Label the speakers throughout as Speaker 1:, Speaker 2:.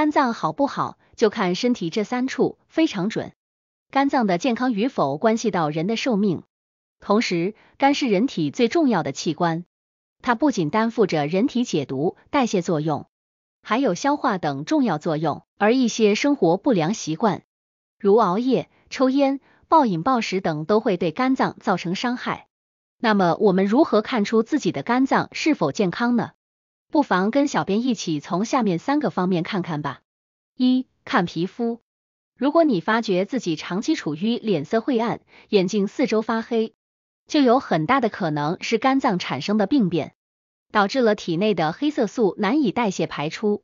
Speaker 1: 肝脏好不好，就看身体这三处，非常准。肝脏的健康与否关系到人的寿命，同时肝是人体最重要的器官，它不仅担负着人体解毒、代谢作用，还有消化等重要作用。而一些生活不良习惯，如熬夜、抽烟、暴饮暴食等，都会对肝脏造成伤害。那么我们如何看出自己的肝脏是否健康呢？不妨跟小编一起从下面三个方面看看吧。一看皮肤，如果你发觉自己长期处于脸色晦暗，眼睛四周发黑，就有很大的可能是肝脏产生的病变，导致了体内的黑色素难以代谢排出。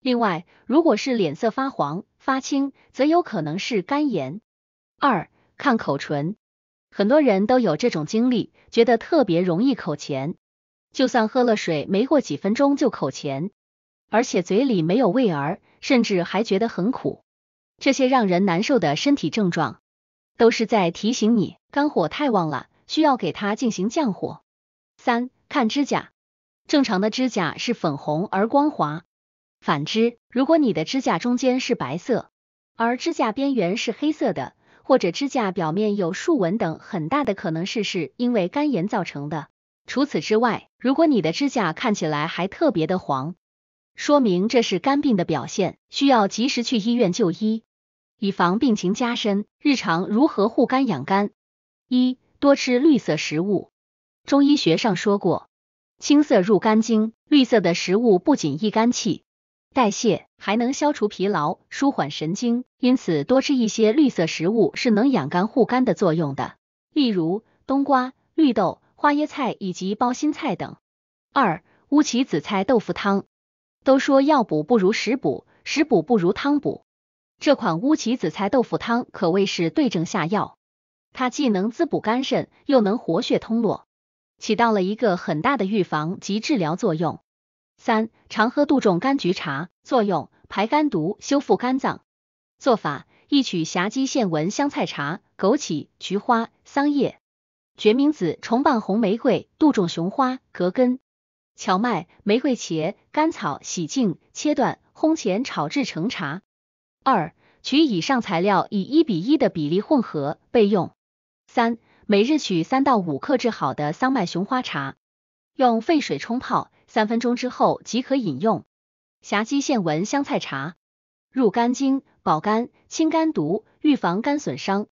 Speaker 1: 另外，如果是脸色发黄、发青，则有可能是肝炎。二看口唇，很多人都有这种经历，觉得特别容易口乾。就算喝了水，没过几分钟就口前，而且嘴里没有味儿，甚至还觉得很苦，这些让人难受的身体症状，都是在提醒你肝火太旺了，需要给它进行降火。三、看指甲，正常的指甲是粉红而光滑，反之，如果你的指甲中间是白色，而指甲边缘是黑色的，或者指甲表面有竖纹等，很大的可能是是因为肝炎造成的。除此之外，如果你的指甲看起来还特别的黄，说明这是肝病的表现，需要及时去医院就医，以防病情加深。日常如何护肝养肝？一、多吃绿色食物。中医学上说过，青色入肝经，绿色的食物不仅益肝气、代谢，还能消除疲劳、舒缓神经，因此多吃一些绿色食物是能养肝护肝的作用的。例如冬瓜、绿豆。花椰菜以及包心菜等。二乌杞紫菜豆腐汤，都说药补不如食补，食补不如汤补。这款乌杞紫菜豆腐汤可谓是对症下药，它既能滋补肝肾，又能活血通络，起到了一个很大的预防及治疗作用。三常喝杜仲柑菊茶，作用排肝毒，修复肝脏。做法：一取霞鸡线纹香菜茶、枸杞、菊花、桑叶。决明子、重瓣、红玫瑰、杜仲、雄花、葛根、荞麦、玫瑰茄、甘草，洗净切断、烘前炒制成茶。二，取以上材料以一比一的比例混合备用。三，每日取三到五克制好的桑麦雄花茶，用沸水冲泡，三分钟之后即可饮用。狭鸡线纹香菜茶，入肝经，保肝、清肝毒、预防肝损伤。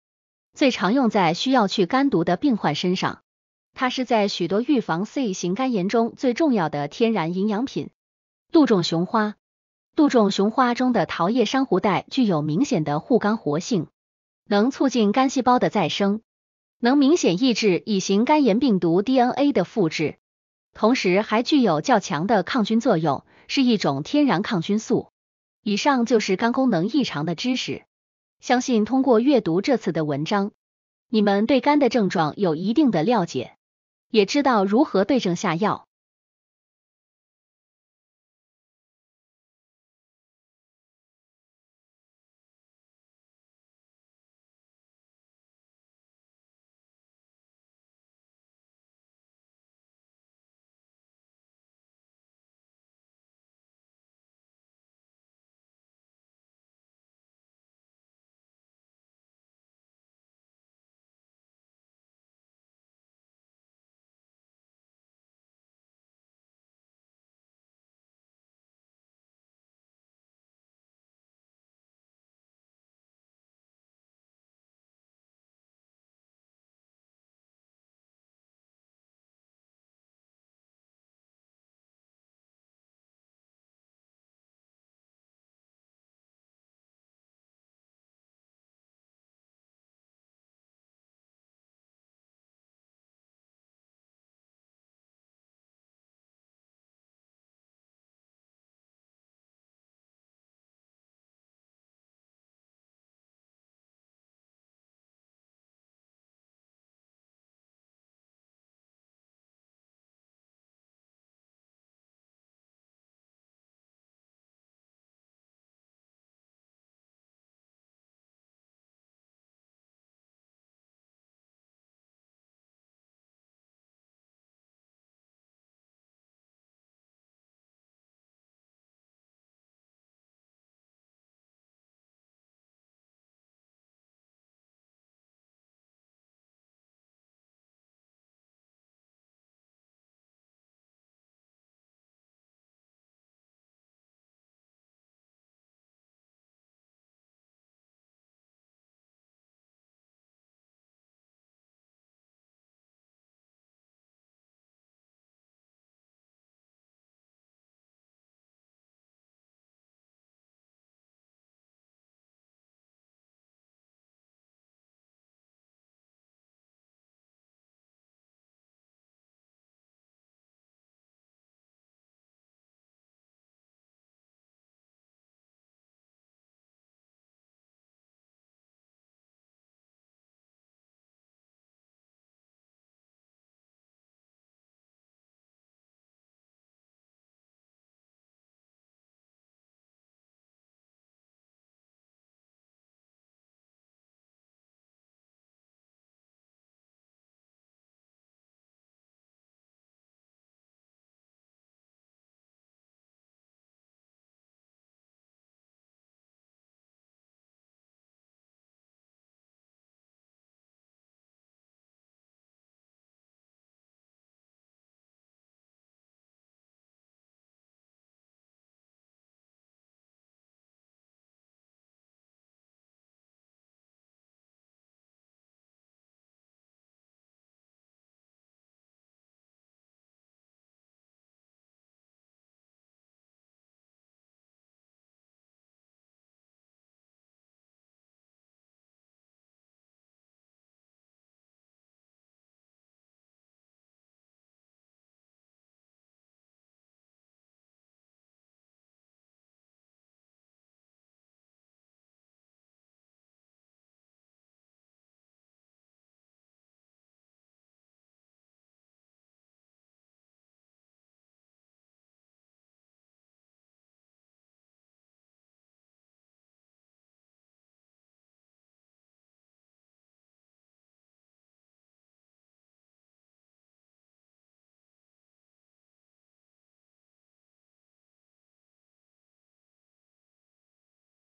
Speaker 1: 最常用在需要去肝毒的病患身上，它是在许多预防 C 型肝炎中最重要的天然营养品。杜仲雄花，杜仲雄花中的桃叶珊瑚带具有明显的护肝活性，能促进肝细胞的再生，能明显抑制乙型肝炎病毒 DNA 的复制，同时还具有较强的抗菌作用，是一种天然抗菌素。以上就是肝功能异常的知识。相信通过阅读这次的文章，你们对肝的症状有一定的了解，也知道如何对症下药。